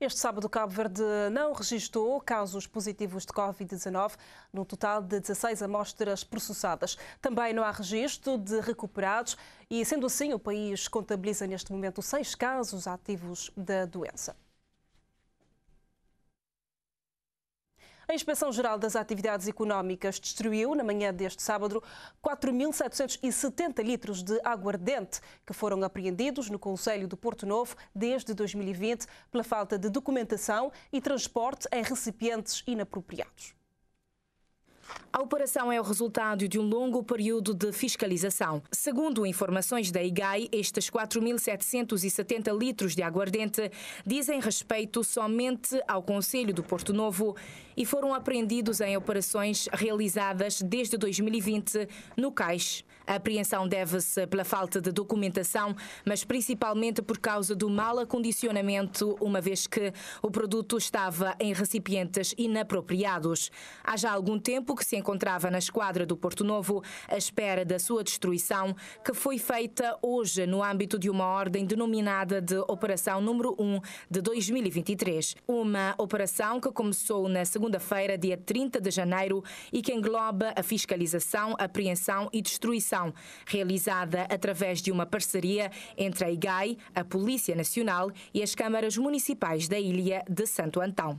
Este sábado, Cabo Verde não registrou casos positivos de Covid-19, num total de 16 amostras processadas. Também não há registro de recuperados e, sendo assim, o país contabiliza neste momento seis casos ativos da doença. A Inspeção-Geral das Atividades Económicas destruiu, na manhã deste sábado, 4.770 litros de aguardente que foram apreendidos no Conselho do Porto Novo desde 2020 pela falta de documentação e transporte em recipientes inapropriados. A operação é o resultado de um longo período de fiscalização. Segundo informações da IGAI, estes 4.770 litros de aguardente dizem respeito somente ao Conselho do Porto Novo e foram apreendidos em operações realizadas desde 2020 no cais. A apreensão deve-se pela falta de documentação, mas principalmente por causa do mau acondicionamento, uma vez que o produto estava em recipientes inapropriados. Há já algum tempo que se encontrava na esquadra do Porto Novo à espera da sua destruição, que foi feita hoje no âmbito de uma ordem denominada de Operação Número 1 de 2023. Uma operação que começou na segunda-feira, dia 30 de janeiro, e que engloba a fiscalização, apreensão e destruição, realizada através de uma parceria entre a IGAI, a Polícia Nacional e as câmaras municipais da ilha de Santo Antão.